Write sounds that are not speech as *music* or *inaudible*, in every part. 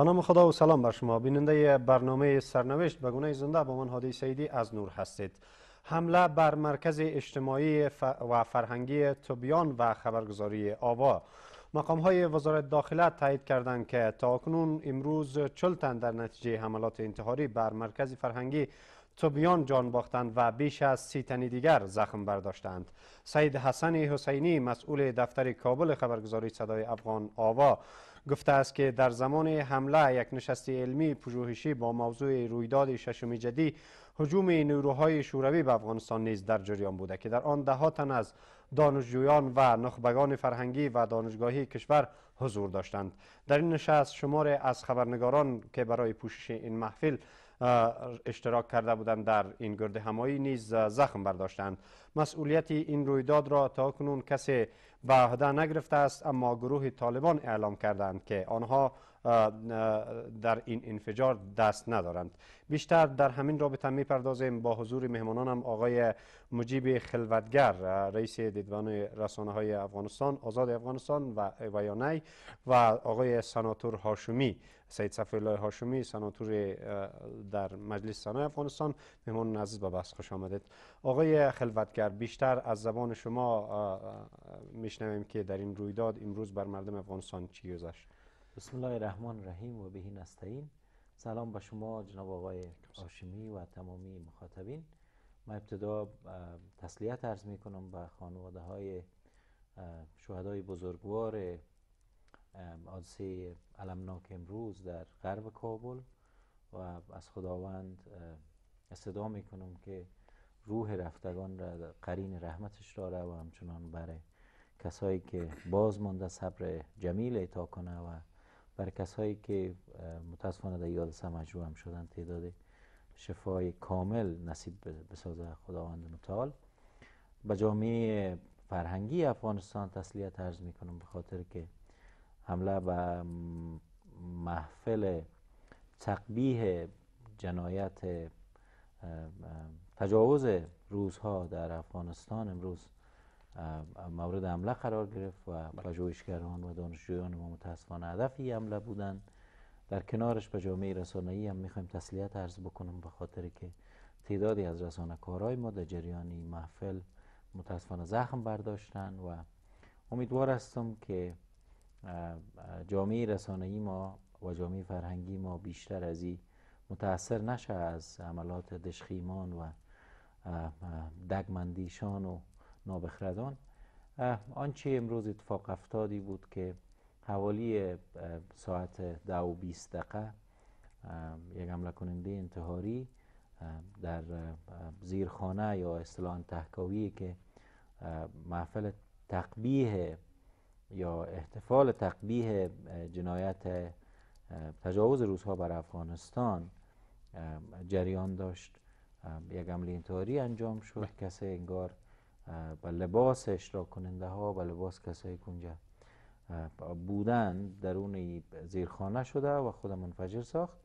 بنام خدا و سلام بر شما بیننده برنامه سرنوشت به گونه زنده با من هادی سیدی از نور هستید حمله بر مرکز اجتماعی و فرهنگی توبیان و خبرگزاری آوا مقام های وزارت داخله تایید کردند که تاکنون امروز چلتن تن در نتیجه حملات انتحاری بر مرکز فرهنگی توبیان جان باختند و بیش از سی تنی دیگر زخم برداشتند سید حسن حسینی مسئول دفتر کابل خبرگزاری صدای افغان آوا گفته است که در زمان حمله یک نشست علمی پژوهشی با موضوع رویداد ششم جدی حجوم نیروهای شوروی به افغانستان نیز در جریان بوده که در آن ده تن از دانشجویان و نخبگان فرهنگی و دانشگاهی کشور حضور داشتند در این نشست شماره از خبرنگاران که برای پوشش این محفل اشتراک کرده بودند در این گرد همایی نیز زخم برداشتند مسئولیت این رویداد را تا کنون کسی به عهده نگرفته است اما گروه طالبان اعلام کردند که آنها در این انفجار دست ندارند بیشتر در همین رابطه میپردازیم با حضور مهمانانم آقای مجیب خلوتگر رئیس دیدبان رسانه های افغانستان آزاد افغانستان و ایوانای و آقای سناتور هاشمی سید صفی الله هاشمی سناتور در مجلس سنای افغانستان مهمان عزیز به بحث خوش آمدید آقای خلوتگر بیشتر از زبان شما میشنویم که در این رویداد امروز بر مردم افغانستان چی گذشت بسم الله الرحمن الرحیم و بهی نستعین سلام به شما جناب آقای هاشمی و تمامی مخاطبین من ابتدا تسلیت عرض می کنم به خانواده های شهدای بزرگوار آدسه علمناک امروز در غرب کابل و از خداوند استدعا میکنم که روح رفتگان را قرین رحمتش داره و همچنان برای کسایی که باز مانده صبر جمیل ایتا کنه و برای کسایی که متاسفانه در یادسه هم شدن تعداد شفای کامل نصیب بسازه خداوند متعال به جامعه فرهنگی افغانستان تسلیت عرض میکنم به خاطر که حمله و محفل تقبیه جنایت تجاوز روزها در افغانستان امروز مورد حمله قرار گرفت و بله. پژوهشگران و دانشجویان ما متاسفانه هدف این حمله بودند در کنارش به جامعه رسانه‌ای هم میخوایم تسلیت عرض بکنم به خاطر که تعدادی از رسانه رسانه‌کارای ما در جریان محفل متاسفانه زخم برداشتن و امیدوار هستم که جامعه رسانه‌ای ما و جامعه فرهنگی ما بیشتر از این متاثر نشه از عملات دشخیمان و دگمندیشان و نابخردان آنچه امروز اتفاق افتادی بود که حوالی ساعت ده و بیست دقیقه یک حمله کننده انتحاری در زیرخانه یا اصطلاح تحکاوی که محفل تقبیه یا احتفال تقبیه جنایت تجاوز روزها بر افغانستان جریان داشت یک عملی انتحاری انجام شد بله. کسی انگار با لباس اشتراک کننده ها با لباس کسایی کنجا بودن درون زیرخانه شده و خود منفجر ساخت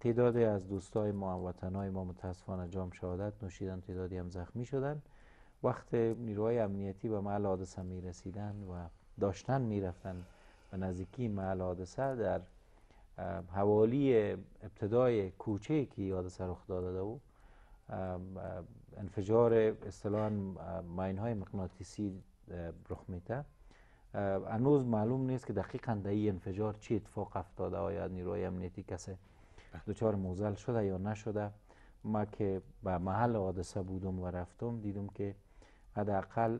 تعدادی از دوستای ما وطنای ما متاسفانه جام شهادت نوشیدن تعدادی هم زخمی شدن وقت نیروهای امنیتی به محل حادثه می رسیدن و داشتن میرفتن و نزدیکی محل حادثه در حوالی ابتدای کوچه که حادثه رخ داده بود انفجار اصطلاحا ماین های مغناطیسی رخ میده هنوز معلوم نیست که دقیقا در این انفجار چی اتفاق افتاده آیا نیروی امنیتی کسی بله. دچار موزل شده یا نشده ما که به محل حادثه بودم و رفتم دیدم که حداقل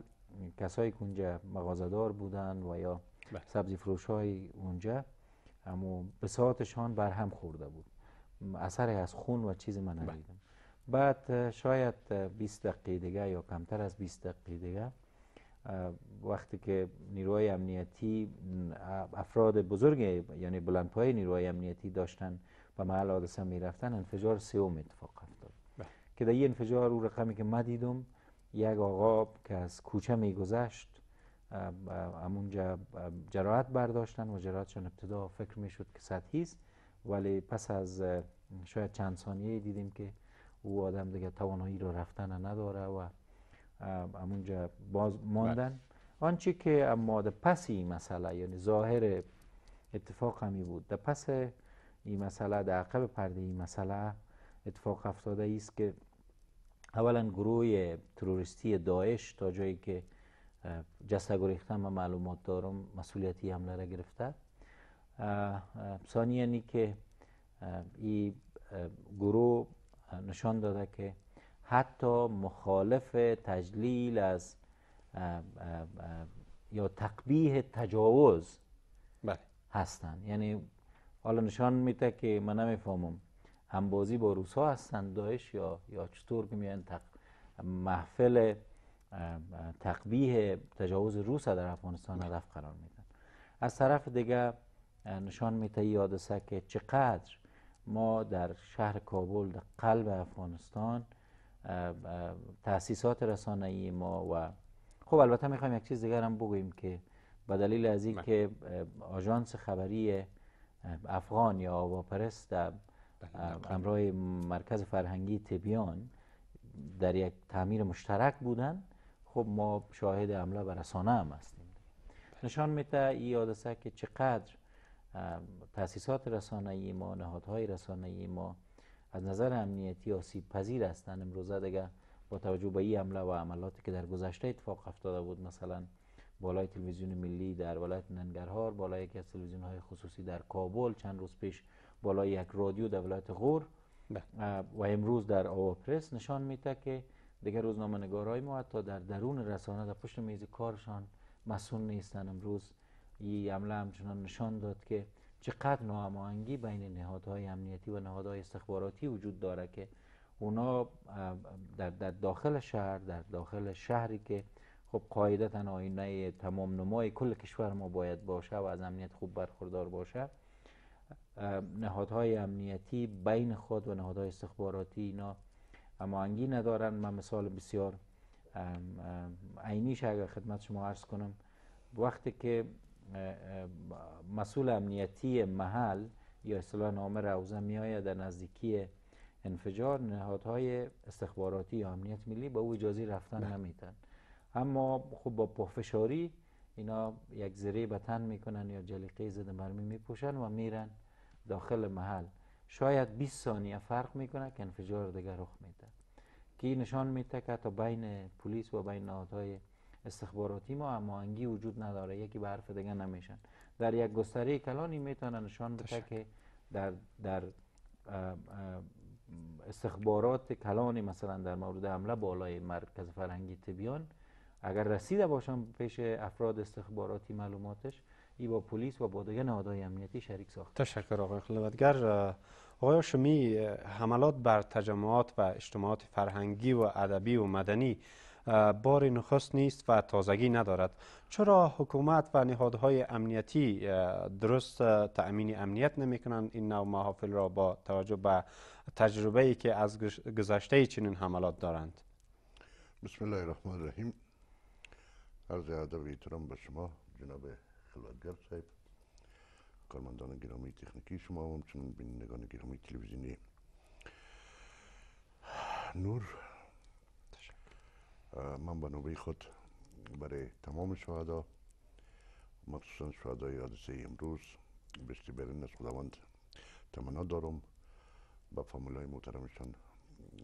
کسایی که اونجا مغازدار بودن و یا بله. سبزی فروش های اونجا اما بساطشان بر هم خورده بود اثر از خون و چیز من بله. ندیدم بعد شاید 20 دقیقه دیگه یا کمتر از 20 دقیقه دیگه وقتی که نیروهای امنیتی افراد بزرگ یعنی بلندپای نیروهای امنیتی داشتن و محل حادثه می رفتن انفجار سوم اتفاق افتاد بله. که در این انفجار او رقمی که من دیدم یک آقا که از کوچه میگذشت همونجا جراحت برداشتن و جراحتشان ابتدا فکر میشد که سطحی است ولی پس از شاید چند ثانیه دیدیم که او آدم دیگه توانایی رو رفتن نداره و همونجا باز ماندن بله. آنچه که اما در پس این مسئله یعنی ظاهر اتفاق همی بود در پس این مسئله در عقب پرده این مسئله اتفاق افتاده است که اولا گروه تروریستی داعش تا جایی که جسد گریختم و معلومات دارم مسئولیتی حمله را گرفته ثانی یعنی که این گروه نشان داده که حتی مخالف تجلیل از یا تقبیه تجاوز بله. هستن یعنی حالا نشان میده که من نمیفهمم همبازی با روس ها هستند داعش یا یا چطور که میان محفل تقبیه تجاوز روس در افغانستان هدف قرار میدن از طرف دیگه نشان می این حادثه که چقدر ما در شهر کابل در قلب افغانستان تاسیسات رسانه‌ای ما و خب البته میخوایم یک چیز دیگر هم بگوییم که به دلیل از اینکه بله. آژانس خبری افغان یا آواپرس در بله. امرای مرکز فرهنگی تبیان در یک تعمیر مشترک بودن خب ما شاهد عمله بر رسانه هم هستیم بله. نشان میده این حادثه که چقدر تاسیسات رسانه ای ما نهادهای رسانه ای ما از نظر امنیتی آسیب پذیر هستند امروزه دیگه با توجه به این عمله و عملاتی که در گذشته اتفاق افتاده بود مثلا بالای تلویزیون ملی در ولایت ننگرهار بالای یکی از تلویزیون های خصوصی در کابل چند روز پیش بالای یک رادیو در ولایت غور بله. و امروز در آواپرس نشان میده که دیگر روزنامه نگارای ما حتی در درون رسانه در پشت میز کارشان مسئول نیستن امروز این عمله همچنان نشان داد که چقدر ناهماهنگی بین نهادهای امنیتی و نهادهای استخباراتی وجود داره که اونا در, در داخل شهر در داخل شهری که خب قاعدتا آینه تمام نمای کل کشور ما باید باشه و از امنیت خوب برخوردار باشه نهادهای امنیتی بین خود و نهادهای استخباراتی اینا هماهنگی ندارن من مثال بسیار عینیش اگر خدمت شما عرض کنم وقتی که مسئول امنیتی محل یا اصطلاح نامه روزه میآید در نزدیکی انفجار نهادهای استخباراتی یا امنیت ملی به او اجازه رفتن بله. نمیتن اما خب با پافشاری اینا یک ذره بتن میکنن یا جلیقه زده مرمی میپوشن و میرن داخل محل شاید 20 ثانیه فرق میکنه که انفجار دیگه رخ میده که این نشان میده که تا بین پلیس و بین نهادهای استخباراتی ما هماهنگی وجود نداره یکی به حرف دیگه نمیشن در یک گستره کلانی میتونه نشان بده که در در استخبارات کلانی مثلا در مورد حمله بالای مرکز فرهنگی تبیان اگر رسیده باشم پیش افراد استخباراتی معلوماتش ای با پلیس و با دیگر نهادهای امنیتی شریک ساخت تشکر آقای خلوتگر آقای شمی حملات بر تجمعات و اجتماعات فرهنگی و ادبی و مدنی بار نخست نیست و تازگی ندارد چرا حکومت و نهادهای امنیتی درست تأمین امنیت نمی کنند این نوع محافل را با توجه به تجربه ای که از گذشته چنین حملات دارند بسم الله الرحمن الرحیم عرض ادب احترام به شما جناب Abdullah Gerd کارمندان کارمندان گرامی شما و همچنین بینندگان گرامی تلویزیونی نور من به نوبه خود برای تمام شهدا مخصوصا شهدای حادثه امروز بستی برین از خداوند تمنا دارم به های محترمشان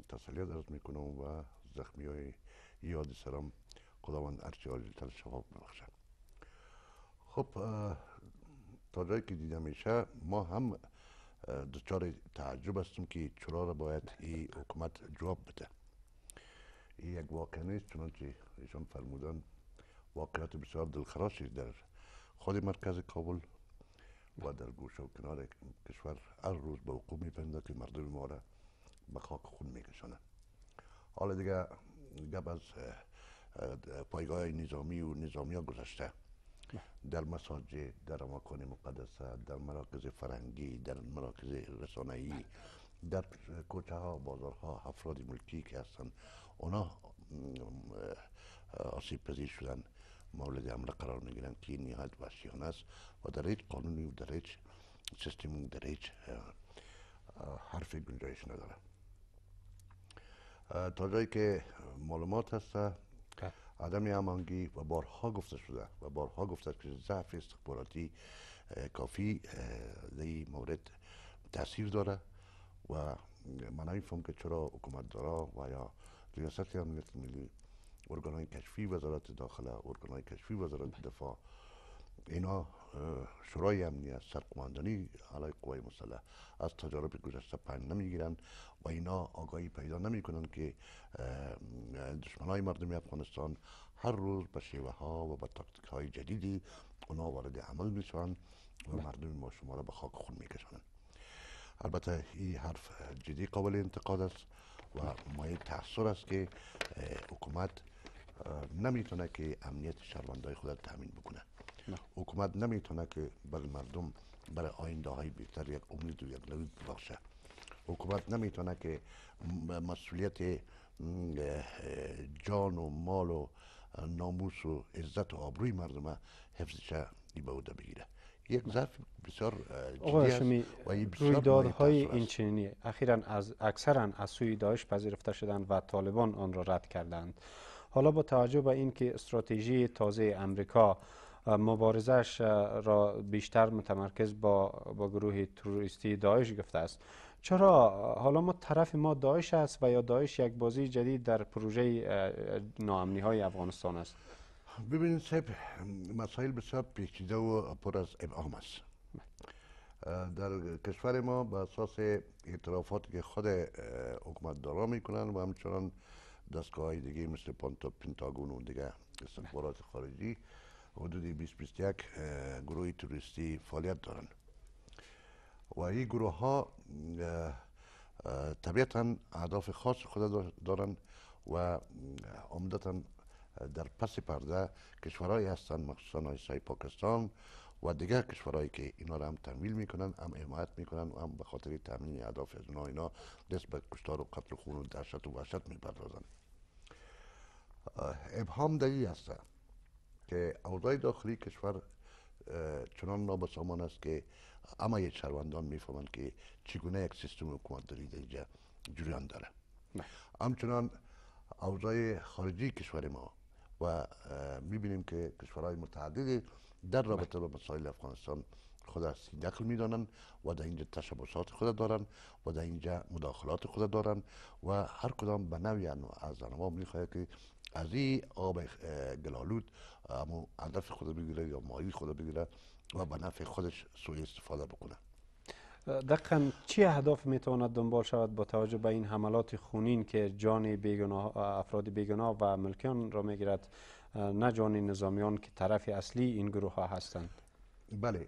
تسلیت عرض میکنم و زخمی های یاد سرم خداوند هرچی عاجلتر شفاف ببخشد خب تا جایی که دیده میشه ما هم دچار تعجب هستیم که چرا را باید این حکومت جواب بده این یک واقع نیست چنانچه ایشان فرمودن واقعات بسیار دلخراشی در خود مرکز کابل و در گوشه و کنار کشور هر روز به وقوع میپنده که مردم ما را به خاک خون میکشانه حالا دیگه گپ از پایگاه نظامی و نظامی ها گذشته در مساجد در مکان مقدس، در مراکز فرهنگی، در مراکز رسانه‌ای در کوچه ها بازارها افراد ملکی که هستند اونا آسیب پذیر شدن مورد حمله قرار میگیرن که این نهایت وحشیان است و در هیچ قانونی و در هیچ سیستمی در هیچ حرف گنجایش نداره تا جایی که معلومات هسته عدم امانگی و بارها گفته شده و بارها گفته که ضعف استخباراتی کافی در این مورد تاثیر داره و من فهم که چرا حکومت دارا و یا ریاست امنیت ملی ارگانهای کشفی وزارت داخله ارگانهای کشفی وزارت دفاع اینا شورای امنیت سرقماندانی علای قوای مسلح از تجارب گذشته پند نمیگیرند و اینا آگاهی پیدا کنند که های مردم افغانستان هر روز به شیوه ها و به تاکتیک های جدیدی اونا وارد عمل شوند و بله. مردم ما شما را به خاک خون میکشانن البته این حرف جدی قابل انتقاد است و مایه تاثر است که حکومت نمیتونه که امنیت شهروندهای خود را بکنه حکومت نمیتونه که بر مردم برای آینده های بهتر یک امید و یک نوید ببخشه حکومت نمیتونه که مسئولیت جان و مال و ناموس و عزت و آبروی مردم حفظش به بگیره یک ظرف بسیار جدی است و رویدادهای این اخیرا از اکثرا از سوی داعش پذیرفته شدند و طالبان آن را رد کردند حالا با توجه به اینکه استراتژی تازه امریکا مبارزش را بیشتر متمرکز با, با گروه تروریستی داعش گفته است چرا حالا ما طرف ما داعش است و یا داعش یک بازی جدید در پروژه ناامنی های افغانستان است ببینید صاحب مسائل بسیار پیچیده و پر از ابهام است بله. در کشور ما به اساس اعترافات که خود حکومت دارا میکنن و همچنان دستگاه های دیگه مثل پنتاگون و دیگه استخبارات خارجی حدود 20 گروه توریستی فعالیت دارند و گروه ها طبیعتا اهداف خاص خود دارند و عمدتا در پس پرده کشورهایی هستند مخصوصا های پاکستان و دیگر کشورهایی که اینا را هم تمویل میکنن هم حمایت میکنن و هم به خاطر تامین اهداف از اونها اینا دست به کشتار و قتل و خون و دهشت و وحشت میپردازند ابهام در هست که اوضاع داخلی کشور چنان را به سامان است که اما یک شهروندان میفهمند که چگونه یک سیستم حکومت در اینجا جریان داره همچنان اوضاع خارجی کشور ما و میبینیم که کشورهای متعدد در رابطه با مسائل افغانستان خود سی دخل میدانن و در اینجا تشبسات خود دارند و در اینجا مداخلات خود دارند و هر کدام به نوعی از انواع خواهد که از این آب گلالود اما هدف خود بگیره یا مایی خود بگیره و به نفع خودش سوء استفاده بکنه دقیقا چی اهداف میتواند دنبال شود با توجه به این حملات خونین که جان بیگناه افراد بیگناه و ملکیان را میگیرد نه جان نظامیان که طرف اصلی این گروه ها هستند بله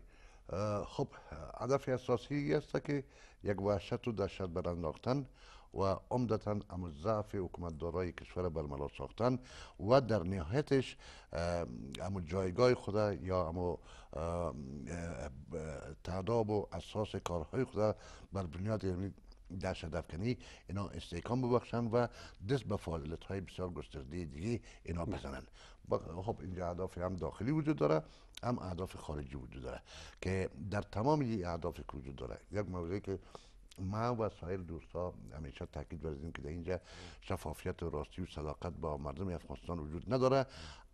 خب هدف اساسی است که یک وحشت و دهشت برانداختن و عمدتا امو ضعف حکومت دارای کشور برملا ساختن و در نهایتش امو جایگاه خود یا امو تعداب و اساس کارهای خود بر بنیاد یعنی در کنی اینا استحکام ببخشن و دست به فعالیت های بسیار گسترده دیگه اینا بله. بزنن خب اینجا اهداف هم داخلی وجود داره هم اهداف خارجی وجود داره که در تمام این اهداف وجود داره یک موضوعی که ما و سایر دوستا همیشه تاکید ورزیدیم که در اینجا شفافیت و راستی و صداقت با مردم افغانستان وجود نداره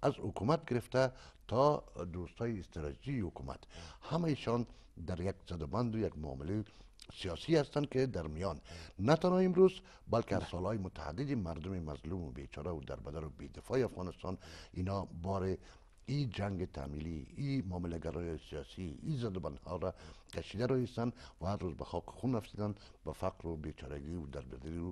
از حکومت گرفته تا دوستای استراتژی حکومت همه در یک زدبند و یک معامله سیاسی هستند که در میان نه تنها امروز بلکه از سالهای متعدد مردم مظلوم و بیچاره و در بدر و بیدفاع افغانستان اینا بار ای جنگ تعمیلی این گرای سیاسی این زدبان ها را کشیده رایستن و هر روز به خاک خون رفتیدن به فقر و بیچارگی و دربدری و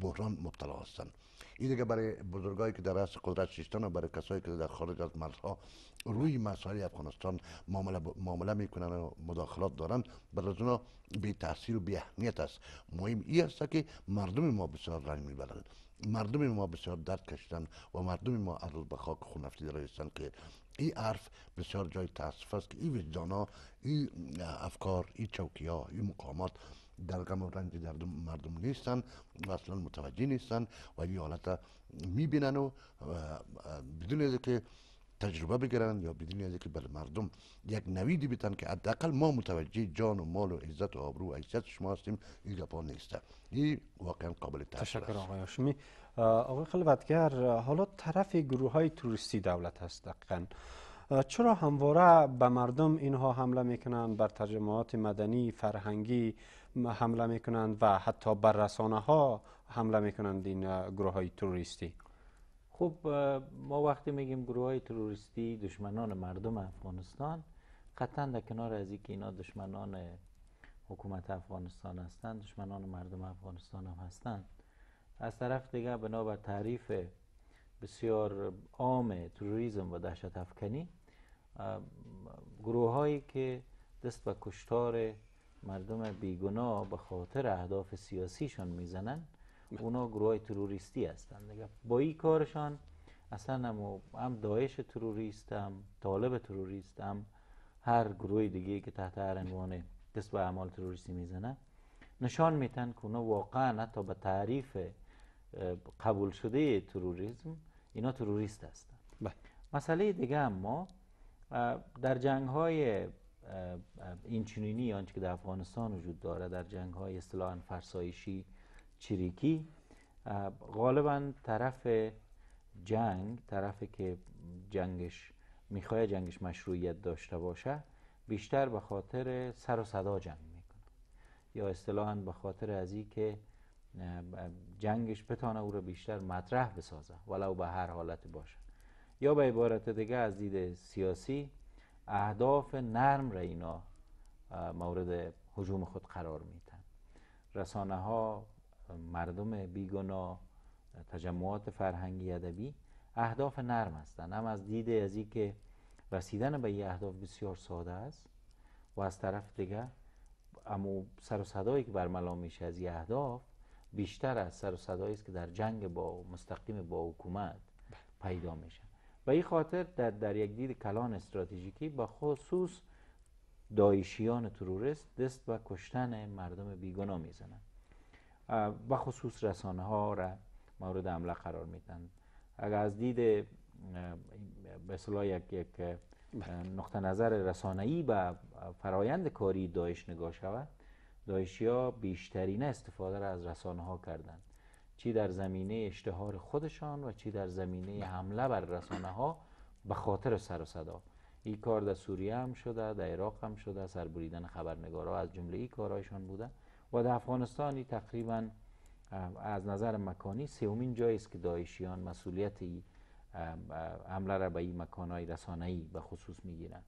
بحران مبتلا هستند این دیگه برای بزرگایی که در رأس قدرت شیشتن و برای کسایی که در خارج از مرزها روی مسائل افغانستان معامله, معامله میکنن و مداخلات دارند، برای از اونا بی تاثیر و بی اهمیت است مهم این است که مردم ما بسیار رنگ میبرند مردم ما بسیار درد کشتن و مردم ما از به خاک خون افتید که این عرف بسیار جای تاسف است که این وجدان ها این افکار این چوکی ها این مقامات در غم و رنج مردم نیستن و اصلا متوجه نیستن و این حالت میبینن و بدون که تجربه بگیرن یا بدون از که بر مردم یک نویدی بیتن که حداقل ما متوجه جان و مال و عزت و آبرو و عزت شما هستیم این گپا نیسته این واقعا قابل تشکر است. آقای هاشمی آقای خلوتگر حالا طرف گروه های توریستی دولت هست دقیقا چرا همواره به مردم اینها حمله میکنند بر ترجمهات مدنی فرهنگی حمله میکنند و حتی بر رسانه ها حمله میکنند این گروه های توریستی خب ما وقتی میگیم گروه های تروریستی دشمنان مردم افغانستان قطعا در کنار از اینکه اینا دشمنان حکومت افغانستان هستند دشمنان مردم افغانستان هم هستند از طرف دیگر بنابر تعریف بسیار عام تروریسم و دهشت افکنی گروه هایی که دست به کشتار مردم بیگناه به خاطر اهداف سیاسیشان میزنند *laughs* اونا گروه تروریستی هستن با این کارشان اصلا هم, هم داعش تروریست هم طالب تروریست هم هر گروه دیگه که تحت هر عنوان دست به اعمال تروریستی میزنه نشان میتن که اونا واقعا تا به تعریف قبول شده تروریسم اینا تروریست هستن بله. مسئله دیگه هم ما در جنگ های اینچنینی آنچه که در افغانستان وجود داره در جنگ های اصطلاحا فرسایشی چریکی غالبا طرف جنگ طرف که جنگش میخواد جنگش مشروعیت داشته باشه بیشتر به خاطر سر و صدا جنگ میکنه یا اصطلاحا به خاطر از این که جنگش بتانه او را بیشتر مطرح بسازه ولو به هر حالت باشه یا به عبارت دیگه از دید سیاسی اهداف نرم را اینا مورد حجوم خود قرار میتن رسانه ها مردم بیگنا تجمعات فرهنگی ادبی اهداف نرم هستند هم از دید از که رسیدن به این اهداف بسیار ساده است و از طرف دیگر اما سر و صدایی که برملا میشه از این اهداف بیشتر از سر و صدایی است که در جنگ با مستقیم با حکومت پیدا میشه و این خاطر در, در یک دید کلان استراتژیکی با خصوص دایشیان تروریست دست و کشتن مردم بیگنا میزنند و خصوص رسانه ها را مورد حمله قرار میدن اگر از دید به یک یک بله. نقطه نظر رسانه‌ای به فرایند کاری دایش نگاه شود دایشی ها بیشترین استفاده را از رسانه ها کردند چی در زمینه اشتهار خودشان و چی در زمینه بله. حمله بر رسانه ها به خاطر سر و صدا این کار در سوریه هم شده در عراق هم شده سربریدن خبرنگارا از جمله این کارهایشان بوده و در افغانستانی تقریبا از نظر مکانی سومین جایی است که دایشیان مسئولیت حمله را به این مکانهای رسانه‌ای به خصوص میگیرند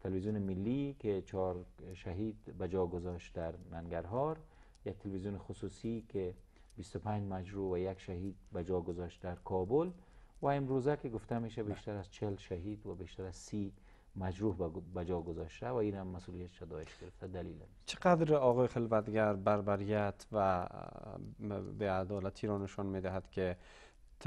تلویزیون ملی که چهار شهید به جا گذاشت در ننگرهار یک تلویزیون خصوصی که 25 مجروع و یک شهید به جا گذاشت در کابل و امروزه که گفته میشه بیشتر از 40 شهید و بیشتر از 30 مجروح به جا گذاشته و این هم مسئولیتش شدایش گرفته دلیل چقدر آقای خلوتگر بربریت و به عدالتی را نشان میدهد که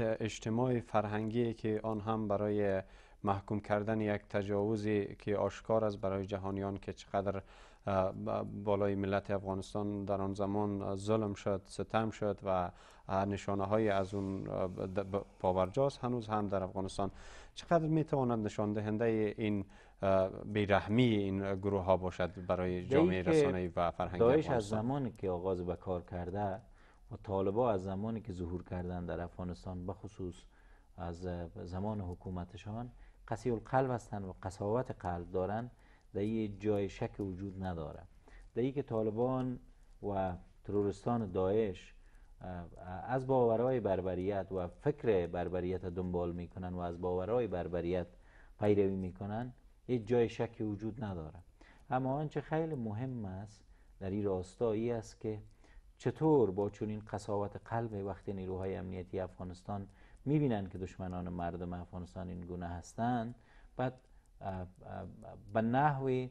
اجتماع فرهنگی که آن هم برای محکوم کردن یک تجاوزی که آشکار است برای جهانیان که چقدر بالای ملت افغانستان در آن زمان ظلم شد ستم شد و نشانه های از اون پاورجاست هنوز هم در افغانستان چقدر می تواند نشان دهنده این بیرحمی این گروه ها باشد برای جامعه رسانه و فرهنگ داعش از زمانی که آغاز به کار کرده و طالبا از زمانی که ظهور کردن در افغانستان بخصوص از زمان حکومتشان قسی القلب هستند و قصاوت قلب دارند در یه جای شک وجود نداره در که طالبان و ترورستان داعش از باورهای بربریت و فکر بربریت دنبال میکنن و از باورهای بربریت پیروی میکنن یه جای شک وجود نداره اما آنچه خیلی مهم است در این راستایی است که چطور با چنین قصاوت قلب وقتی نیروهای امنیتی افغانستان میبینن که دشمنان مردم افغانستان این گونه هستند بعد به نحو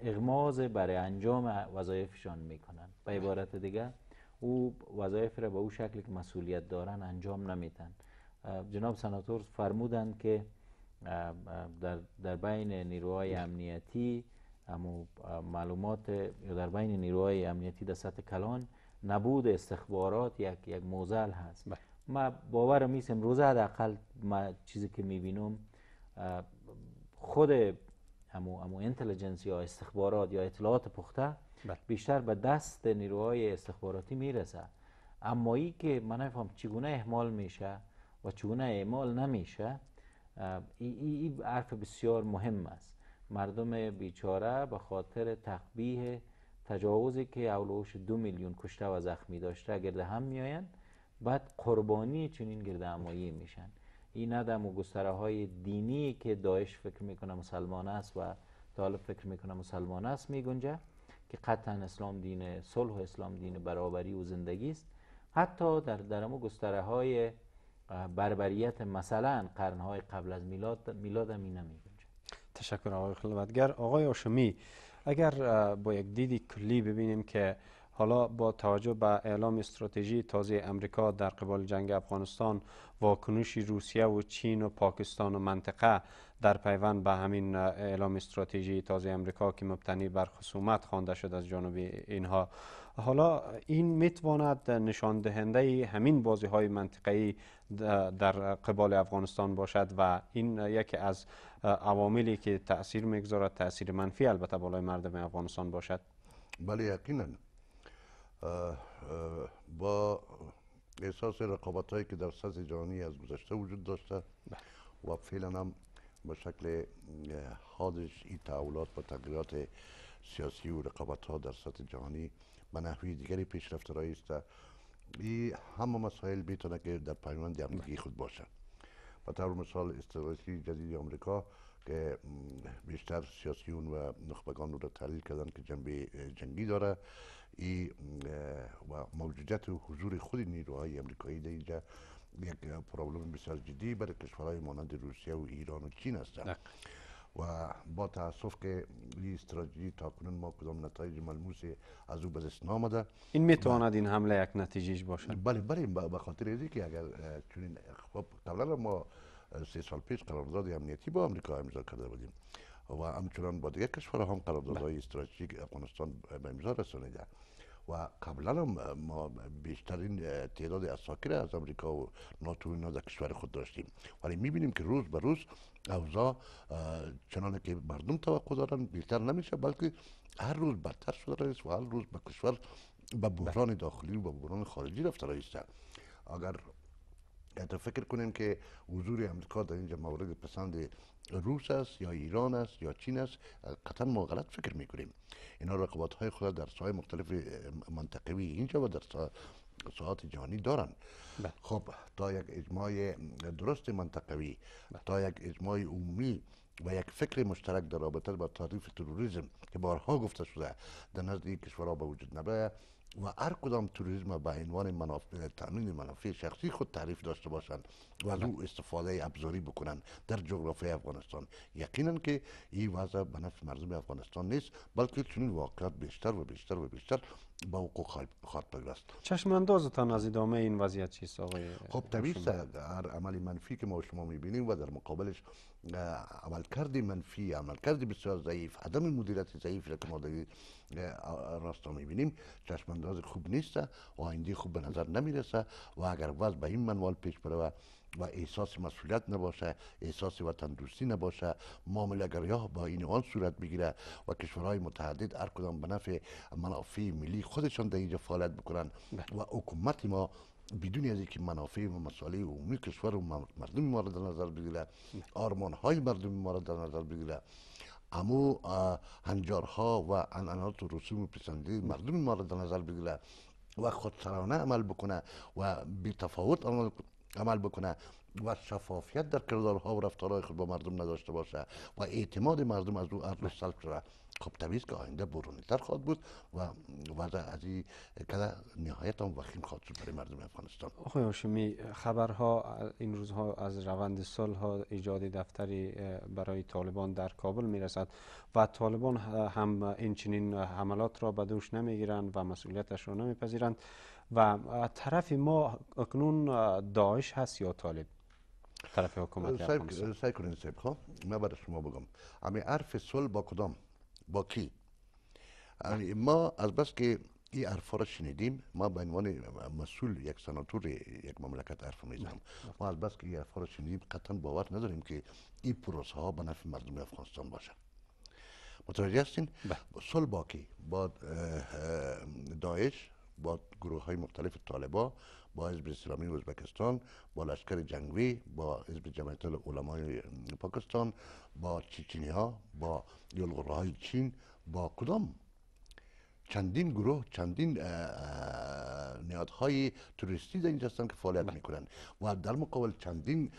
اغماز برای انجام وظایفشان میکنن به عبارت دیگه او وظایف را به او شکلی که مسئولیت دارن انجام نمیتن جناب سناتور فرمودند که در, در بین نیروهای امنیتی اما معلومات یا در بین نیروهای امنیتی در سطح کلان نبود استخبارات یک یک موزل هست بله. ما باور میسم روزه حداقل ما چیزی که میبینم خود امو امو اینتلیجنس یا استخبارات یا اطلاعات پخته بله. بیشتر به دست نیروهای استخباراتی میرسه اما ای که من نفهم چگونه احمال میشه و چگونه اعمال نمیشه این ای حرف بسیار مهم است مردم بیچاره به خاطر تقبیه تجاوزی که اولوش دو میلیون کشته و زخمی داشته گرده هم میآیند بعد قربانی چنین گرده همایی میشن این نه و گستره های دینی که داعش فکر میکنه مسلمان است و طالب فکر میکنه مسلمان است میگنجه که قطعا اسلام دین صلح و اسلام دین برابری و زندگی است حتی در درم گستره های بربریت مثلا قرن های قبل از میلاد میلاد می نمیگنجه تشکر آقای خلوتگر آقای آشمی اگر با یک دیدی کلی ببینیم که حالا با توجه به اعلام استراتژی تازه امریکا در قبال جنگ افغانستان واکنش روسیه و چین و پاکستان و منطقه در پیوند به همین اعلام استراتژی تازه امریکا که مبتنی بر خصومت خوانده شد از جانب اینها حالا این میتواند نشان دهنده همین بازی های ای در قبال افغانستان باشد و این یکی از عواملی که تاثیر میگذارد تاثیر منفی البته بالای مردم افغانستان باشد بله یقینا با احساس رقابت هایی که در سطح جهانی از گذشته وجود داشته بله. و فعلا هم به شکل حادش این تحولات و تغییرات سیاسی و رقابت ها در سطح جهانی به نحوی دیگری پیش رفته رایی است این همه مسائل میتونه که در پیوند امریکی بله. خود باشه و طور مثال استراتژی جدید آمریکا که بیشتر سیاسیون و نخبگان رو را تحلیل کردن که جنبه جنگی داره ای و موجودیت و حضور خود نیروهای امریکایی در اینجا یک پرابلم بسیار جدی برای کشورهای مانند روسیه و ایران و چین است و با تاسف که این استراتژی تاکنون ما کدام نتایج ملموس از او به دست نامده این میتواند این حمله یک نتیجهش باشد بله بله به خاطر اینکه اگر چنین خب قبلا ما سه سال پیش قرارداد امنیتی با آمریکا امضا کرده بودیم و همچنان با دیگه کشورها هم قراردادهای بله. استراتژیک افغانستان به امضا رسانیده و قبلا هم ما بیشترین تعداد اساکر از امریکا و ناتو اینا در کشور خود داشتیم ولی میبینیم که روز به روز اوضاع چنان که مردم توقع دارن بهتر نمیشه بلکه هر روز بدتر شده است و هر روز به کشور به بحران بله. داخلی و به بحران خارجی رفته است اگر تا فکر کنیم که حضور امریکا در اینجا مورد پسند روس است یا ایران است یا چین است قطعا ما غلط فکر میکنیم اینا رقابت های خود در ساهای مختلف منطقوی اینجا و در ساعات جهانی دارن بله. خب تا یک اجماع درست منطقوی بله. تا یک اجماع عمومی و یک فکر مشترک در رابطه با تعریف تروریسم که بارها گفته شده در نزد کشورها به وجود نبره و هر کدام توریسم به عنوان منافع تامین منافع شخصی خود تعریف داشته باشند و از او استفاده ابزاری بکنند در جغرافیای افغانستان یقینا که این وضع به نفع مردم افغانستان نیست بلکه چنین واقعات بیشتر و بیشتر و بیشتر با حقوق خواهد پیوست چشم اندازتان از ادامه این وضعیت چیست آقای خب طبیعی هر عملی منفی که ما شما میبینیم و در مقابلش عملکرد منفی عملکرد بسیار ضعیف عدم مدیریت ضعیف را که ما در راستا میبینیم چشمانداز خوب نیست و آینده خوب به نظر نمیرسه و اگر وضع به این منوال پیش بره و احساس مسئولیت نباشه احساس وطن دوستی نباشه معامله با این آن صورت بگیره و کشورهای متعدد هر کدام به نفع منافع ملی خودشان در اینجا فعالیت بکنن بله. و حکومت ما بدون از اینکه منافع و مسئله عمومی کشور و مردم مورد در نظر بگیره آرمان های مردم مورد در نظر بگیره اما هنجارها و انانات و رسوم و مردم مورد در نظر بگیره و خودسرانه عمل بکنه و بی تفاوت عمل بکنه و شفافیت در کردارها و رفتارهای خود با مردم نداشته باشه و اعتماد مردم از او ارزش سلب شده خب است که آینده تر خواهد بود و وضع از این نهایت هم وخیم خواهد شد برای مردم افغانستان آقای هاشمی خبرها این روزها از روند صلح ها ایجاد دفتری برای طالبان در کابل میرسد و طالبان هم این چنین حملات را به دوش نمیگیرند و مسئولیتش را نمیپذیرند و طرف ما اکنون داعش هست یا طالب طرف حکومت افغانستان کنین سعی خب من برای شما بگم امی عرف صلح با کدام با یعنی ما از بس که این حرفا را شنیدیم ما به عنوان مسئول یک سناتور یک مملکت حرف میزنم ما از بس که این حرفا را شنیدیم قطعا باور نداریم که این پروسه ها به نفع مردم افغانستان باشه متوجه هستین سل بله. باکی با داعش با گروه های مختلف طالبا با حزب اسلامی ازبکستان با لشکر جنگوی با حزب جمعیت علمای پاکستان با چیچینی ها با یلغره های چین با کدام چندین گروه چندین نهادهای توریستی در اینجا هستند که فعالیت بله. میکنند و در مقابل چندین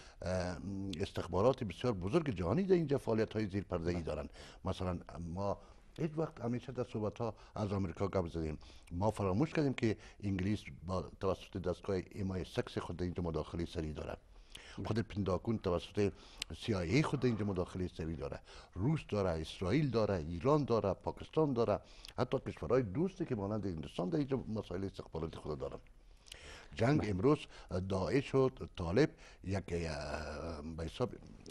استخبارات بسیار بزرگ جهانی در اینجا فعالیت های زیر پرده ای بله. دارند مثلا ما هیچ وقت همیشه در صحبت ها از آمریکا گپ زدیم ما فراموش کردیم که انگلیس با توسط دستگاه ایمای سکس خود اینجا مداخله سری داره خود پنداکون توسط CIA خود اینجا مداخله سری داره روس داره اسرائیل داره ایران داره پاکستان داره حتی کشورهای دوستی که مانند هندوستان در اینجا مسائل استقبالاتی خود دارن جنگ بله. امروز داعش و طالب یک به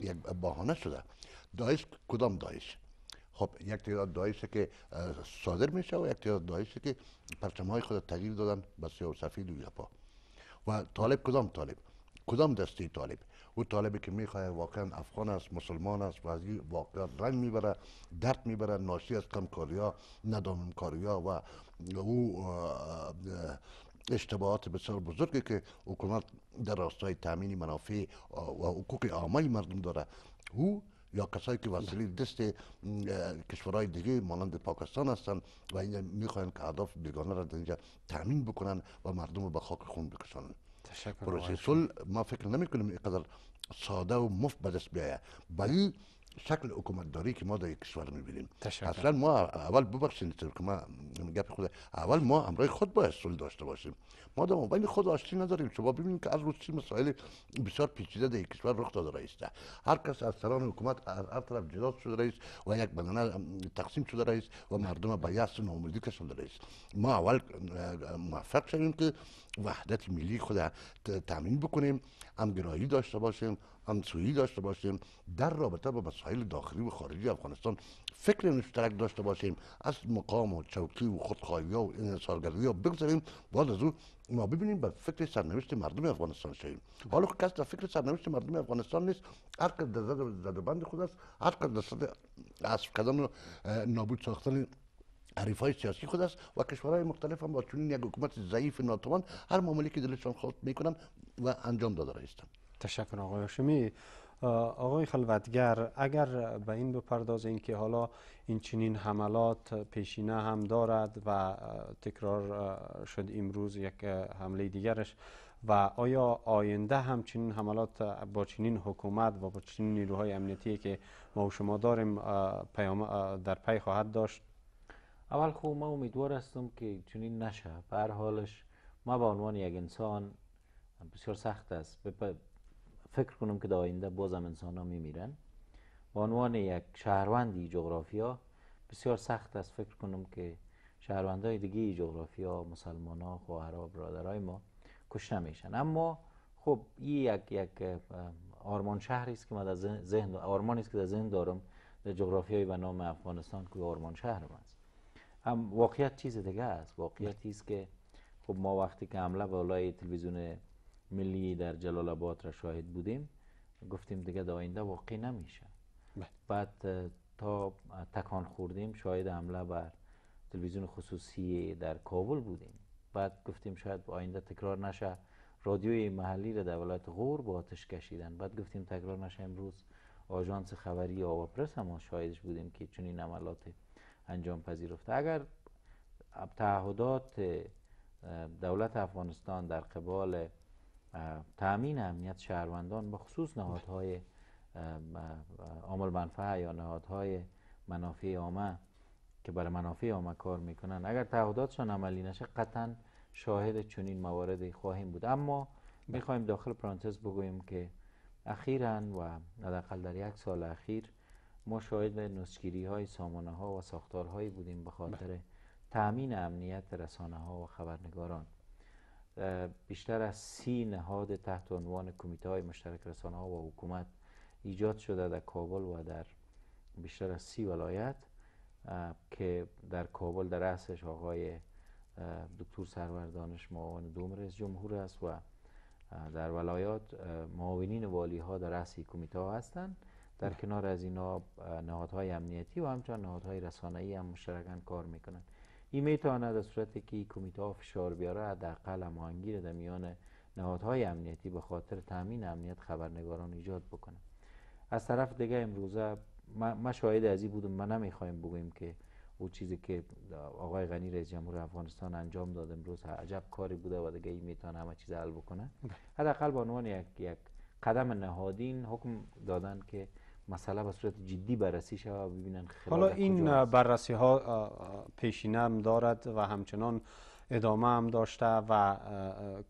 یک بهانه شده داعش کدام داعش خب یک تعداد دایشه که صادر میشه و یک تعداد دایشه که پرچم های خود تغییر دادن به سیاه و سفید و یپا و طالب کدام طالب کدام دسته طالب او طالبی که میخواه واقعا افغان است مسلمان است و از این واقعا رنگ میبره درد میبره ناشی از کمکاری ها ندامکاری ها و او اشتباهات بسیار بزرگی که حکومت در راستای تامین منافع و حقوق عامه مردم داره او یا کسایی که وسیله دست کشورهای دیگه مانند پاکستان هستند و اینجا میخواین که اهداف بیگانه را در اینجا تامین بکنن و مردم رو به خاک خون بکشانن تشکر پروسه ما فکر نمیکنیم اینقدر ساده و مفت به دست بیایه شکل حکومتداری که ما در کشور میبینیم اصلا ما اول ببخشید که ما گپ خود اول ما امرای خود باید اصول داشته باشیم ما در موبایل خود آشتی نداریم شما ببینید که از روز چه مسائل بسیار پیچیده در کشور رخ داده رایسته هر کس از سران حکومت از هر طرف جدا شده رئیس و یک بدنه تقسیم شده رئیس و مردم به یس و ناامیدی کشنده ما اول موفق شدیم که وحدت ملی خود تامین بکنیم همگرایی داشته باشیم همسویی داشته باشیم در رابطه با مسائل داخلی و خارجی افغانستان فکر مشترک داشته باشیم از مقام و چوکی و خودخواهی و سالگردی ها بگذاریم باز از او ما ببینیم به فکر سرنوشت مردم افغانستان شویم حالا کس در فکر سرنوشت مردم افغانستان نیست هر کس در بند خود است هر کس در صد اسف کردن و نابود ساختن حریف های سیاسی خود است و کشورهای مختلف هم با چنین یک حکومت ضعیف ناتوان هر معامله که دلشان خواست میکنن و انجام داده هستند متشکرم آقای هاشمی آقای خلوتگر اگر به این بپردازیم که حالا این چنین حملات پیشینه هم دارد و تکرار شد امروز یک حمله دیگرش و آیا آینده هم چنین حملات با چنین حکومت و با چنین نیروهای امنیتی که ما و شما داریم در پی خواهد داشت اول خب ما امیدوار هستم که چنین نشه به هر حالش ما به عنوان یک انسان بسیار سخت است فکر کنم که در آینده بازم انسان ها میمیرن به عنوان یک شهروندی جغرافیا بسیار سخت است فکر کنم که شهروندهای دیگه جغرافیا مسلمان ها برادر برادرای ما کش نمیشن اما خب این یک یک آرمان شهری است که من در ذهن آرمانی است که در ذهن دارم در جغرافیای و نام افغانستان که آرمان شهر است واقعیت چیز دیگه است واقعیت است که خب ما وقتی که حمله بالای تلویزیون ملی در جلال آباد را شاهد بودیم گفتیم دیگه در آینده واقعی نمیشه بله. بعد تا تکان خوردیم شاهد حمله بر تلویزیون خصوصی در کابل بودیم بعد گفتیم شاید آینده تکرار نشه رادیوی محلی را در ولایت غور با آتش کشیدن بعد گفتیم تکرار نشه امروز آژانس خبری آواپرس هم شاهدش بودیم که چنین عملات انجام پذیرفته اگر تعهدات دولت افغانستان در قبال تأمین امنیت شهروندان به خصوص نهادهای عامل منفعه یا نهادهای منافع عامه که برای منافع عامه کار میکنن اگر تعهداتشان عملی نشه قطعا شاهد چنین مواردی خواهیم بود اما بله. میخوایم داخل پرانتز بگوییم که اخیرا و حداقل در یک سال اخیر ما شاهد نسکیری های سامانه ها و ساختارهایی بودیم به خاطر بله. تأمین امنیت رسانه ها و خبرنگاران بیشتر از سی نهاد تحت عنوان کمیته های مشترک رسانه ها و حکومت ایجاد شده در کابل و در بیشتر از سی ولایت که در کابل در رأسش آقای دکتر سرور دانش معاون دوم رئیس جمهور است و در ولایات معاونین والی ها در رأس کمیته ها هستند در کنار از اینا نهادهای امنیتی و همچنان نهادهای رسانه‌ای هم مشترکاً کار میکنند این میتواند در صورت که کمیته ها فشار بیاره حداقل هماهنگی در میان نهادهای امنیتی به خاطر تامین امنیت خبرنگاران ایجاد بکنه از طرف دیگه امروزه ما شاهد از این بودم ما نمیخوایم بگویم که او چیزی که آقای غنی رئیس جمهور افغانستان انجام داد امروز عجب کاری بوده و دیگه میتونه همه چیز حل بکنه بله. حداقل با عنوان یک یک قدم نهادین حکم دادن که مسئله به صورت جدی بررسی شود و ببینن حالا این بررسی ها پیشینه هم دارد و همچنان ادامه هم داشته و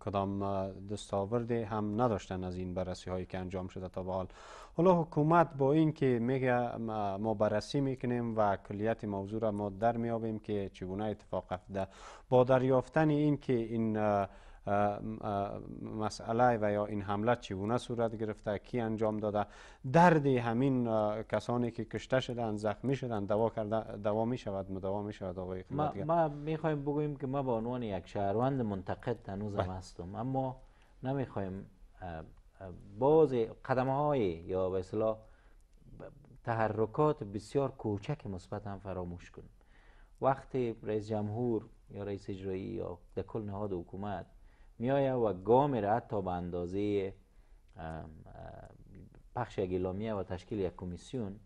کدام دستاورد هم نداشتن از این بررسی هایی که انجام شده تا به حال حالا حکومت با اینکه که میگه ما بررسی میکنیم و کلیت موضوع را ما در میابیم که چگونه اتفاق افتاده با دریافتن این که این مسئله و یا این حمله چگونه صورت گرفته کی انجام داده درد همین کسانی که کشته شدن زخمی شدن دوا کرده می شود مدوا می شود آقای ما, ما خواهیم بگوییم که ما به عنوان یک شهروند منتقد تنوزم بله. هستم اما نمی خواهیم باز قدم های یا به تحرکات بسیار کوچک مثبت هم فراموش کنیم وقتی رئیس جمهور یا رئیس اجرایی یا در کل نهاد حکومت میآید و گام را تا به اندازه پخش یک و تشکیل یک کمیسیون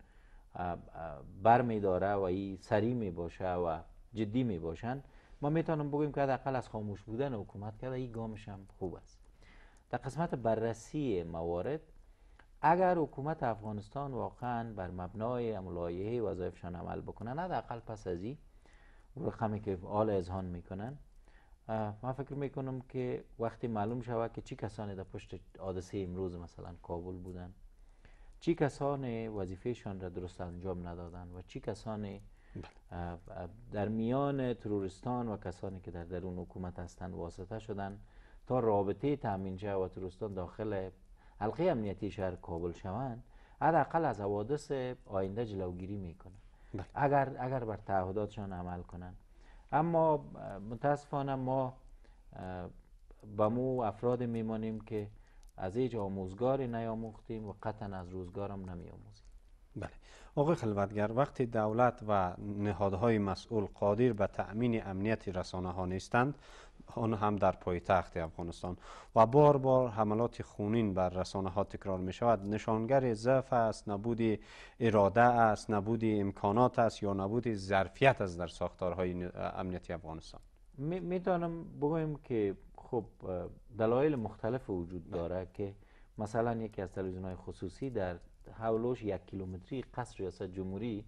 بر می داره و این سری می باشه و جدی می باشن ما میتونم بگویم که حداقل از خاموش بودن حکومت کرده این گامش هم خوب است در قسمت بررسی موارد اگر حکومت افغانستان واقعا بر مبنای ملایه وظایفشان عمل بکنن حداقل پس از این رقمی که آل اذهان میکنن ما فکر میکنم که وقتی معلوم شود که چی کسانی در پشت حادثه امروز مثلا کابل بودن چی وظیفه وظیفهشان را درست انجام ندادن و چی کسانی در میان ترورستان و کسانی که در درون حکومت هستند واسطه شدن تا رابطه تامین و ترورستان داخل حلقه امنیتی شهر کابل شوند حداقل از حوادث آینده جلوگیری میکنن بله. اگر اگر بر تعهداتشان عمل کنند اما متاسفانه ما به مو افراد میمانیم که از هیچ آموزگاری نیاموختیم و قطعا از روزگارم نمیاموزیم بله آقای خلوتگر وقتی دولت و نهادهای مسئول قادر به تأمین امنیت رسانه ها نیستند آن هم در پایتخت افغانستان و بار بار حملات خونین بر رسانه ها تکرار می شود نشانگر ضعف است نبود اراده است نبود امکانات است یا نبود ظرفیت است در ساختارهای امنیتی افغانستان می دانم بگویم که خب دلایل مختلف وجود بله. داره که مثلا یکی از تلویزیون های خصوصی در حولوش یک کیلومتری قصر ریاست جمهوری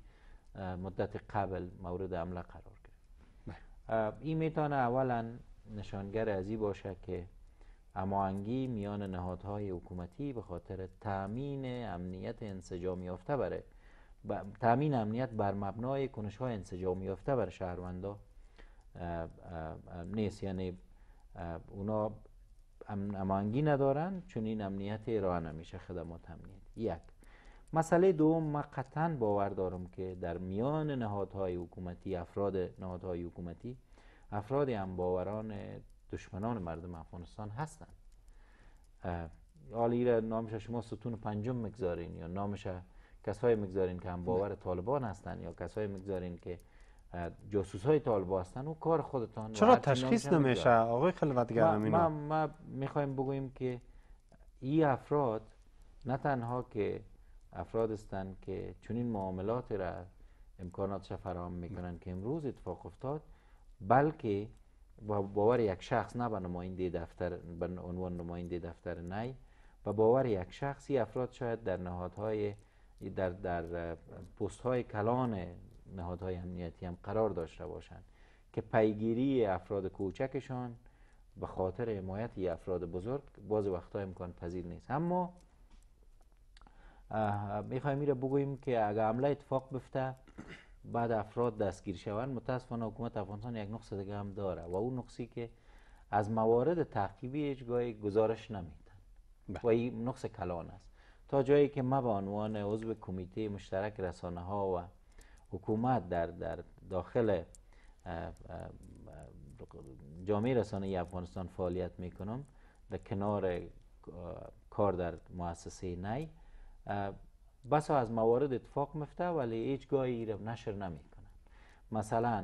مدت قبل مورد حمله قرار گرفت بله. این میتونه اولا نشانگر ازی باشه که اماهنگی میان نهادهای حکومتی به خاطر تامین امنیت انسجام یافته بره تامین امنیت بر مبنای کنش های انسجام یافته بر شهروندا نیست یعنی اونا امانگی ندارن چون این امنیت راه نمیشه خدمات امنیت یک مسئله دوم من قطعا باور دارم که در میان نهادهای حکومتی افراد نهادهای حکومتی افرادی هم باوران دشمنان مردم افغانستان هستند حالا نامش شما ستون پنجم مگذارین یا نامش کسای مگذارین که هم باور طالبان هستند یا کسای مگذارین که جاسوس های طالبا هستند او کار خودتان چرا تشخیص نمیشه آقای خلوتگر ما, ما میخوایم بگوییم که این افراد نه تنها که افراد هستند که چنین معاملات را امکانات فراهم میکنن که امروز اتفاق افتاد بلکه با باور یک شخص نه به نماینده دفتر به عنوان نماینده دفتر نی با باور یک شخصی افراد شاید در نهادهای در در پست های کلان نهادهای امنیتی هم قرار داشته باشند که پیگیری افراد کوچکشان به خاطر حمایت افراد بزرگ باز وقتها امکان پذیر نیست اما میخوایم میره بگوییم که اگر عمله اتفاق بفته بعد افراد دستگیر شوند متاسفانه حکومت افغانستان یک نقص دیگه هم داره و اون نقصی که از موارد تعقیبی اجگاه گزارش نمیدن بله. و این نقص کلان است تا جایی که ما به عنوان عضو کمیته مشترک رسانه ها و حکومت در, در داخل جامعه رسانه افغانستان فعالیت میکنم در کنار کار در مؤسسه نی بسا از موارد اتفاق مفته ولی هیچ گاهی رو نشر نمیکنه مثلا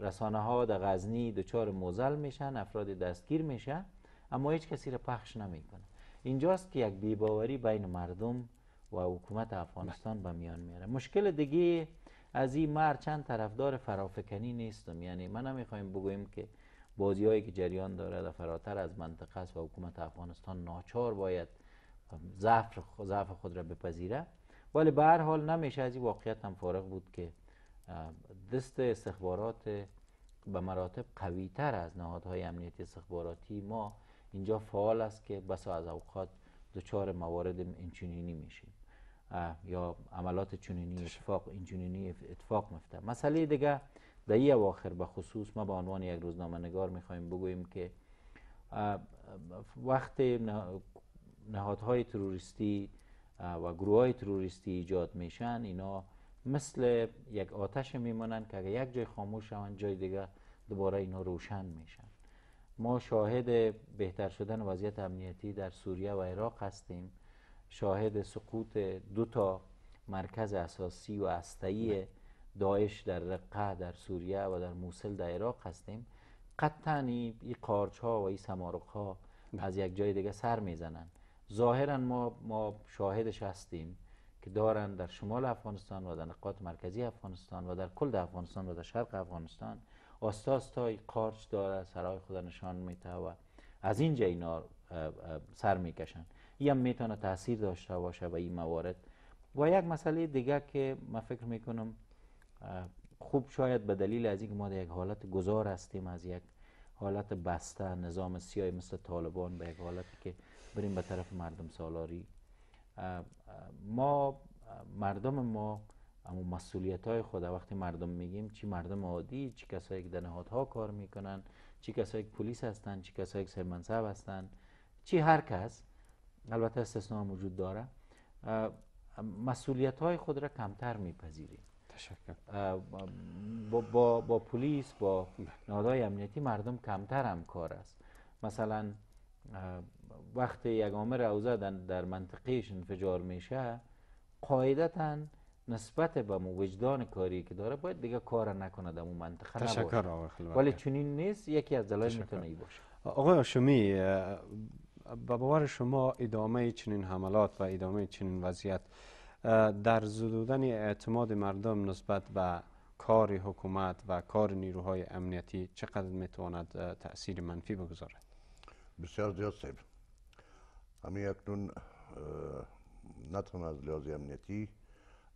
رسانه ها در غزنی دچار موزل میشن افراد دستگیر میشن اما هیچ کسی را پخش نمیکنه اینجاست که یک بیباوری بین مردم و حکومت افغانستان به میان میاره مشکل دیگه از این مر چند طرفدار فرافکنی نیستم یعنی من نمیخوایم بگویم که بازیهایی که جریان داره در فراتر از منطقه است و حکومت افغانستان ناچار باید خب، ضعف خود را بپذیره ولی به هر حال نمیشه از این واقعیت هم فارغ بود که دست استخبارات به مراتب قوی تر از نهادهای امنیتی استخباراتی ما اینجا فعال است که بسا از اوقات دچار موارد اینچنینی میشیم یا عملات چنینی اتفاق اینچنینی اتفاق میفته مسئله دیگه در این اواخر به خصوص ما به عنوان یک روزنامه نگار میخوایم بگوییم که وقتی نهادهای تروریستی و گروه های تروریستی ایجاد میشن اینا مثل یک آتش میمونن که اگر یک جای خاموش شوند جای دیگه دوباره اینا روشن میشن ما شاهد بهتر شدن وضعیت امنیتی در سوریه و عراق هستیم شاهد سقوط دو تا مرکز اساسی و استعیه داعش در رقه در سوریه و در موسل در عراق هستیم قطعا این قارچ ها و این سمارق ها از یک جای دیگه سر میزنند ظاهرا ما ما شاهدش هستیم که دارن در شمال افغانستان و در نقاط مرکزی افغانستان و در کل افغانستان و در شرق افغانستان تای قارچ داره سرای خود نشان میته و از اینجا اینا سر میکشن این هم میتونه تاثیر داشته باشه به این موارد و یک مسئله دیگه که من فکر میکنم خوب شاید به دلیل از اینکه ما در یک حالت گذار هستیم از یک حالت بسته نظام سیای مثل طالبان به یک حالتی که بریم به طرف مردم سالاری ما مردم ما اما مسئولیت های خود وقتی مردم میگیم چی مردم عادی چی کسایی که در نهادها کار میکنن چی کسایی که پلیس هستن چی کسایی که سرمنصب هستن چی هر کس البته استثناء وجود داره مسئولیت های خود را کمتر میپذیریم تشکر با, با, با پلیس با بله. نهادهای امنیتی مردم کمتر هم کار است مثلا وقتی یک عامل در منطقهش انفجار میشه قاعدتا نسبت به وجدان کاری که داره باید دیگه کار نکنه در اون منطقه تشکر ولی چنین نیست یکی از دلایل میتونه ای باشه آقای آشمی به باور شما ادامه چنین حملات و ادامه چنین وضعیت در زدودن اعتماد مردم نسبت به کار حکومت و کار نیروهای امنیتی چقدر میتواند تاثیر منفی بگذارد بسیار زیاد سیب همین اکنون تنها از لحاظ امنیتی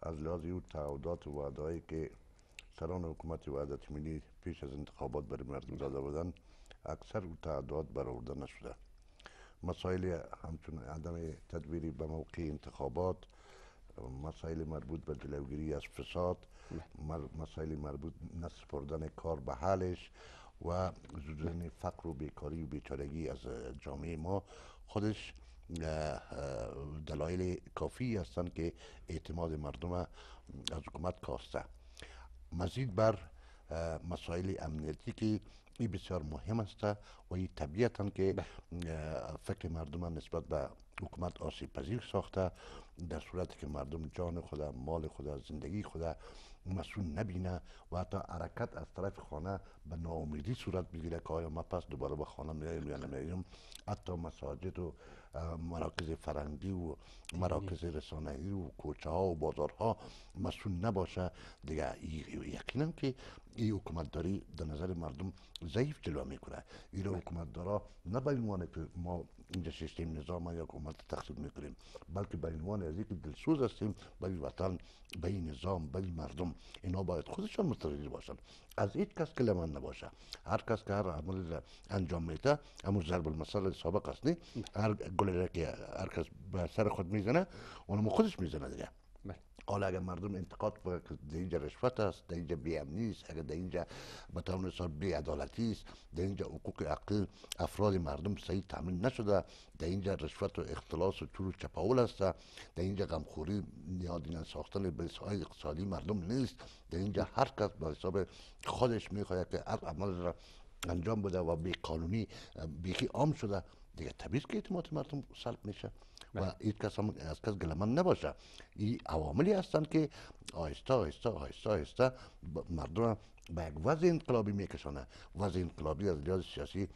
از لحاظ او تعهدات و وعدههایی که سران حکومت وحدت ملی پیش از انتخابات برای مردم داده بودن اکثر او تعهدات برآورده نشده مسائل همچون عدم تدبیری به موقع انتخابات مسائل مربوط به جلوگیری از فساد مسائل مربوط نسپردن کار به حلش و زودن فقر و بیکاری و بیچارگی از جامعه ما خودش دلایل کافی هستند که اعتماد مردم از حکومت کاسته مزید بر مسائل امنیتی که ای بسیار مهم است و این طبیعتا که بله. فکر مردم نسبت به حکومت آسیب پذیر ساخته در صورتی که مردم جان خدا مال خدا زندگی خدا مسئول نبینه و حتی حرکت از طرف خانه به ناامیدی صورت بگیره که آیا ما پس دوباره به خانه میایم یا نمیایم حتی مساجد و مراکز فرنگی و مراکز رسانهی و کوچه ها و بازارها مسئول نباشه دیگه یقینم که این حکومتداری در نظر مردم ضعیف جلوه میکنه این بله. حکومتدارا نه به عنوان که ما اینجا سیستم نظام یا حکومت تخریب میکنیم بلکه به عنوان از اینکه دلسوز هستیم به این وطن به این نظام به این مردم اینا باید خودشان متضرر باشن از هیچ کس که لمن نباشه هر کس که هر عمل انجام میده همون ضرب المثل سابق است نی. بله. هر گلی که هر کس به سر خود میزنه اونم خودش میزنه دیگه بله. حالا اگر مردم انتقاد کنه که در اینجا رشوت است در اینجا امنی است اگر در اینجا به طور حساب عدالتی است در اینجا حقوق عقل افراد مردم صحیح تامین نشده در اینجا رشوت و اختلاس و چور و چپاول است در اینجا غمخوری نیادین ساختن های اقتصادی مردم نیست در اینجا هر کس به حساب خودش میخواهد که هر عمل را انجام بده و بیقانونی بیخی عام شده دیگه طبیعی که اعتماد مردم سلب میشه و بله. هیچ کس هم از کس گلمن نباشه ای عواملی هستند که آهسته آهسته آهسته آهسته مردم به یک وضع انقلابی میکشانه وضع انقلابی از لحاظ سیاسی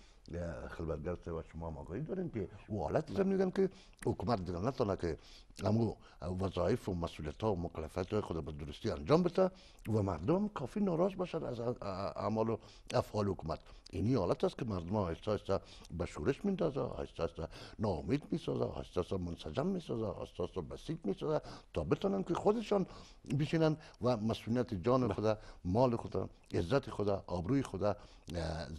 است و شما هم آگاهی دارین که او حالت دیدن بله. که حکومت دیگر نتانه که اما وظایف و مسئولیت ها و مکلفت های خود به درستی انجام بده و مردم کافی ناراض باشد از اعمال و افعال حکومت اینی حالت است که مردم آهسته آهسته به شورش میندازه آهسته آهسته ناامید میسازه آهسته آهسته منسجم میسازه آهسته آهسته بسیج میسازه تا بتونن که خودشان بشینن و مسئولیت جان خود مال خود عزت خود آبروی خود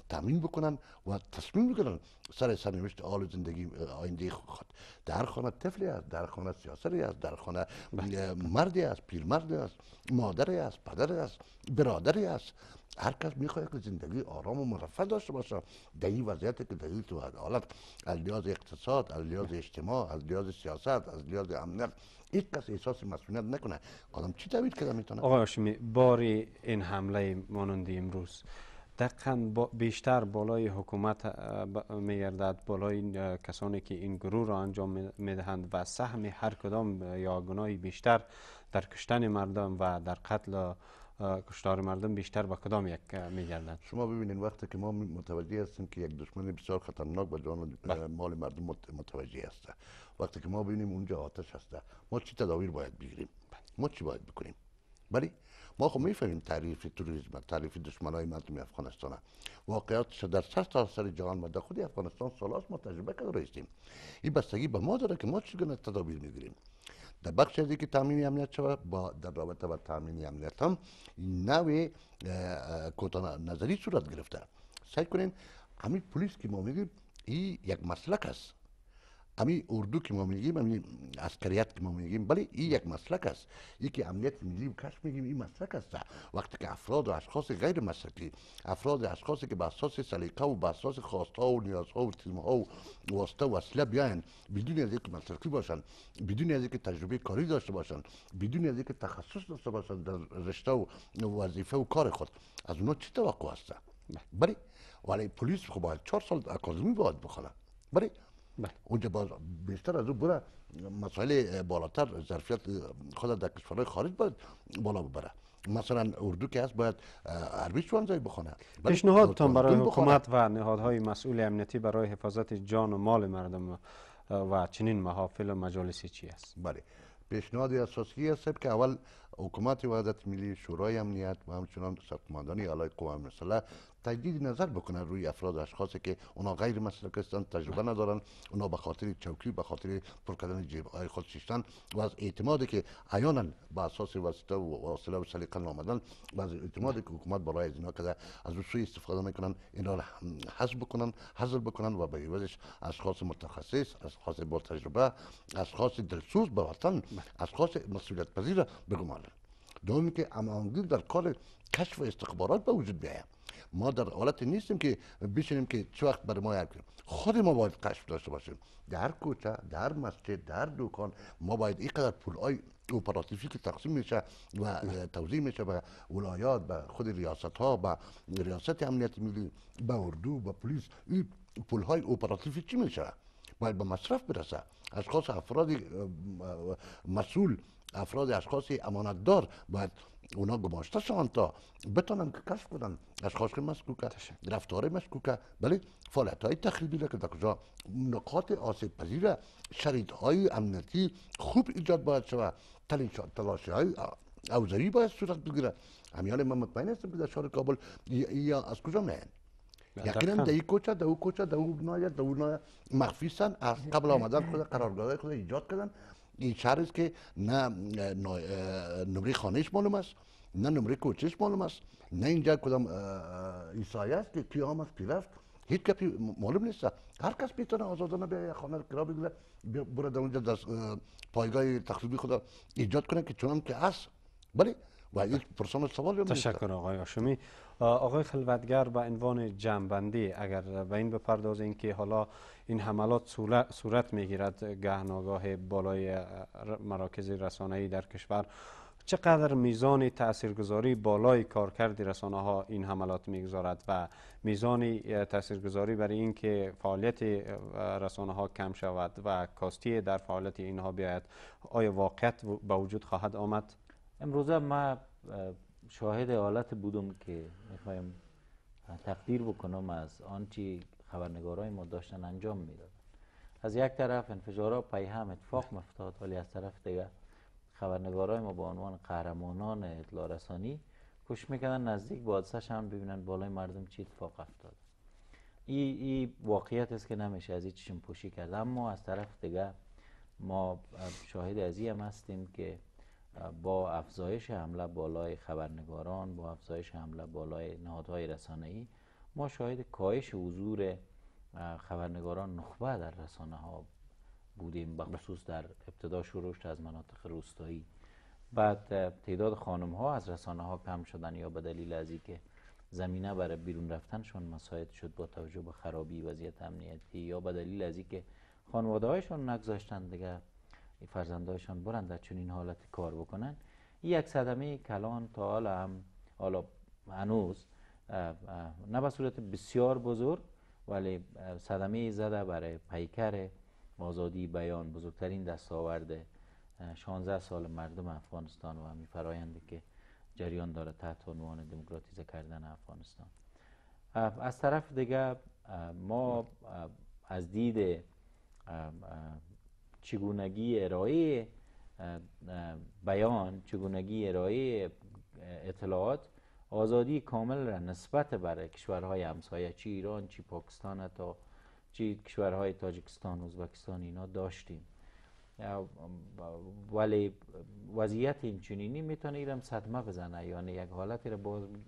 تامین بکنن و تصمیم بکنن سر سرنوشت آل زندگی آینده خود در خانه طفلی سیاسری است در خانه بله. مردی است پیرمردی است مادری است پدر است برادری است هر کس میخواد که زندگی آرام و مرفه داشته باشه در این وضعیتی که در تو حالت از لحاظ اقتصاد از لحاظ اجتماع از لحاظ سیاست از لحاظ امنیت هیچ کس احساس مسئولیت نکنه آدم چی تبیید کرده میتونه آقای هاشمی باری این حمله مانند امروز دقیقا بیشتر بالای حکومت میگردد بالای کسانی که این گروه را انجام میدهند و سهم هر کدام یا گناهی بیشتر در کشتن مردم و در قتل کشتار مردم بیشتر با کدام یک میگردد شما ببینید وقتی که ما متوجه هستیم که یک دشمن بسیار خطرناک به جان بله. مال مردم متوجه هسته وقتی که ما ببینیم اونجا آتش هسته ما چی تدابیر باید بگیریم بله. ما چی باید بکنیم بلی ما خب میفهمیم تعریف و تعریف دشمنای مردم افغانستان واقعیت واقعات در سر سر جهان مده خود افغانستان سالاست ما تجربه کرده هستیم این بستگی به ما داره که ما چگونه تدابیر میگیریم در بخش دیگه که تامین امنیت شود با در رابطه با تامین امنیت هم نوع کوتاه نظری صورت گرفته سعی کنین همین پلیس که ما میگیم این یک مسلک است امی اردو که ما میگیم امی عسکریت که ما میگیم بله ای یک مسلک است ای که امنیت ملی و کشف میگیم این مسلک است وقتی که افراد و اشخاص غیر مسلکی افراد و اشخاصی که به اساس سلیقه و به اساس خواستها و نیازها و تیمها و واسطه و وسیله بیاین بدون از اینکه مسلکی باشن بدون از اینکه تجربه کاری داشته باشن بدون از اینکه تخصص داشته باشن در رشته و وظیفه و کار خود از اونها چی توقع هست بله ولی پلیس خب باید چهار سال اکادمی باید بخوانه بله بله. اونجا باز بیشتر از اون بره مسائل بالاتر ظرفیت خود در کشورهای خارج باید بالا ببره مثلا اردو که هست باید عربی چوانزایی بخونه پیشنهاد تام برای حکومت و نهادهای مسئول امنیتی برای حفاظت جان و مال مردم و چنین محافل و مجالسی چی است بله پیشنهاد اساسی است که اول حکومت وحدت ملی شورای امنیت و همچنان سرقماندان علای قوا مسلح تجدید نظر بکنن روی افراد اشخاصی که اونا غیر مسلک هستن تجربه ندارن اونا به خاطر چوکی به خاطر پر کردن جیب های خود شیشتن و از اعتمادی که عیانا با اساس واسطه و واسطه و سلیقه نامدن و از اعتمادی که حکومت برای از اینا کرده از سوی استفاده میکنن اینا را حذف بکنن حذف بکنن و به عوضش اشخاص متخصص اشخاص با تجربه اشخاص دلسوز به وطن اشخاص مسئولیت پذیر بگمانن دائمی که امانگیر در کار کشف و استخبارات به وجود بیایه ما در حالت نیستیم که بشینیم که چه وقت برای ما یک خود ما باید کشف داشته باشیم در کوچه در مسجد در دوکان ما باید اینقدر پول های اپراتیفی که تقسیم میشه و توضیح میشه به ولایات به خود ریاست ها به ریاست امنیت ملی به اردو به پلیس این پول های اپراتیفی چی میشه باید به مصرف برسه اشخاص افراد مسئول افراد اشخاص امانت دار باید اونا گماشته شوند تا بتونن که کشف کنن اشخاص مسکوکه رفتار مسکوکه بله فعالیت های تخریبی که در کجا نقاط آسیب پذیر شرید های امنیتی خوب ایجاد باید شود تلاشی های اوزاری باید صورت بگیره همیان من مطمئن هستم که در شهر کابل یا از کجا میان یقینا در این کوچه در او کوچه در اون بنایه در اون مخفی قبل آمدن خود قرارگاه خود ایجاد کردن این شهر است که نه نمره خانهش معلوم است نه نمره کوچش معلوم است نه اینجا کدام ایسایه است که کی آمد کی رفت هیچ کپی معلوم نیست هر کس میتونه آزادانه به خانه کرا بگیره بره در اونجا در پایگاه تخصیبی خدا ایجاد کنه که چنان که هست ولی بله، و این پرسان سوال تشکر آقای هاشمی آقای خلوتگر به عنوان جنبندی اگر به این بپردازیم اینکه حالا این حملات صورت میگیرد گهناگاه بالای مراکز رسانه‌ای در کشور چقدر میزان تاثیرگذاری بالای کارکرد رسانه ها این حملات میگذارد و میزان تاثیرگذاری برای اینکه فعالیت رسانه ها کم شود و کاستی در فعالیت اینها بیاید آیا واقعیت به وجود خواهد آمد امروزه ما شاهد حالت بودم که میخوایم تقدیر بکنم از آنچه خبرنگارای ما داشتن انجام میدادن از یک طرف انفجارا پی هم اتفاق مفتاد ولی از طرف دیگر خبرنگارای ما با عنوان قهرمانان اطلاع رسانی کش میکردن نزدیک به هم ببینن بالای مردم چی اتفاق افتاد این واقعیت است که نمیشه از این پوشی کرد اما از طرف دیگر ما شاهد از هم هستیم که با افزایش حمله بالای خبرنگاران با افزایش حمله بالای نهادهای رسانه‌ای ما شاهد کاهش حضور خبرنگاران نخبه در رسانه ها بودیم به خصوص در ابتدا شروعش از مناطق روستایی بعد تعداد خانم ها از رسانه ها کم شدن یا به دلیل از اینکه زمینه برای بیرون رفتنشون مساعد شد با توجه به خرابی وضعیت امنیتی یا به دلیل از اینکه خانواده هایشون نگذاشتن فرزندایشان برند در چنین حالت کار بکنن یک صدمه کلان تا حالا هم حالا هنوز نه به صورت بسیار بزرگ ولی صدمه زده برای پیکر آزادی بیان بزرگترین دستاورد 16 سال مردم افغانستان و همین فرایندی که جریان داره تحت عنوان دموکراتیزه کردن افغانستان از طرف دیگه ما از دید چگونگی ارائه بیان چگونگی ارائه اطلاعات آزادی کامل را نسبت بر کشورهای همسایه چی ایران چی پاکستان تا چی کشورهای تاجیکستان ازبکستان اینا داشتیم ولی وضعیت اینچنینی میتونه ایرم صدمه بزنه یعنی یک حالتی را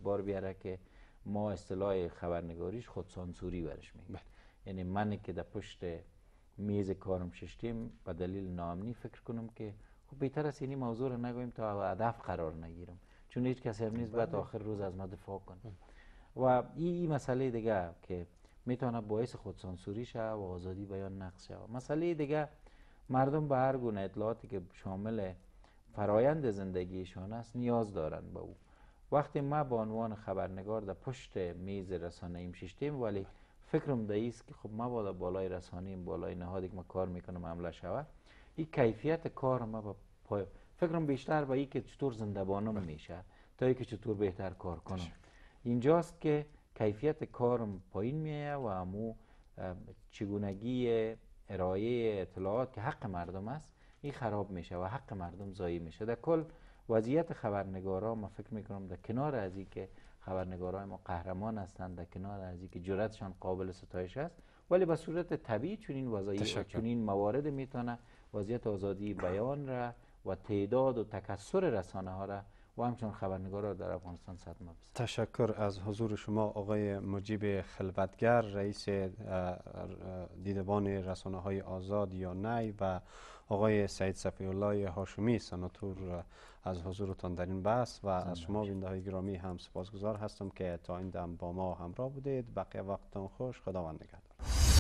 بار بیاره که ما اصطلاح خبرنگاریش خودسانسوری برش میگیم بله. یعنی من که در پشت میز کارم ششتیم به دلیل نامنی فکر کنم که خب بهتر است این موضوع رو نگویم تا هدف قرار نگیرم چون هیچ کسی هم نیست باید بله. آخر روز از ما دفاع کنه بله. و این ای مسئله دیگه که میتونه باعث خودسانسوری شه و آزادی بیان نقص شه مسئله دیگه مردم به هر گونه اطلاعاتی که شامل فرایند زندگیشان است نیاز دارن به او وقتی ما به عنوان خبرنگار در پشت میز رسانه ایم ششتیم ولی بله. فکرم ده که خب ما بالا بالای رسانیم بالای نهادی که ما کار میکنم عمله شوه این کیفیت کار ما با پای فکرم بیشتر با اینکه که چطور زندبانم میشه تا اینکه چطور بهتر کار کنم اینجاست که کیفیت کارم پایین میه و امو چگونگی ارائه اطلاعات که حق مردم است این خراب میشه و حق مردم زایی میشه در کل وضعیت خبرنگارا ما فکر میکنم در کنار از اینکه خبرنگارای ما قهرمان هستند در کنار از اینکه جرأتشان قابل ستایش است ولی به صورت طبیعی چون این چنین چون این موارد میتونه وضعیت آزادی بیان را و تعداد و تکثر رسانه ها را و همچنان خبرنگار را در افغانستان صد ما تشکر از حضور شما آقای مجیب خلوتگر رئیس دیدبان رسانه های آزاد یا نی و آقای سعید صفی الله هاشمی سناتور از حضورتان در این بحث و از شما بینده های گرامی هم سپاسگزار هستم که تا این دم با ما همراه بودید بقیه وقتتان خوش خداوند نگهدار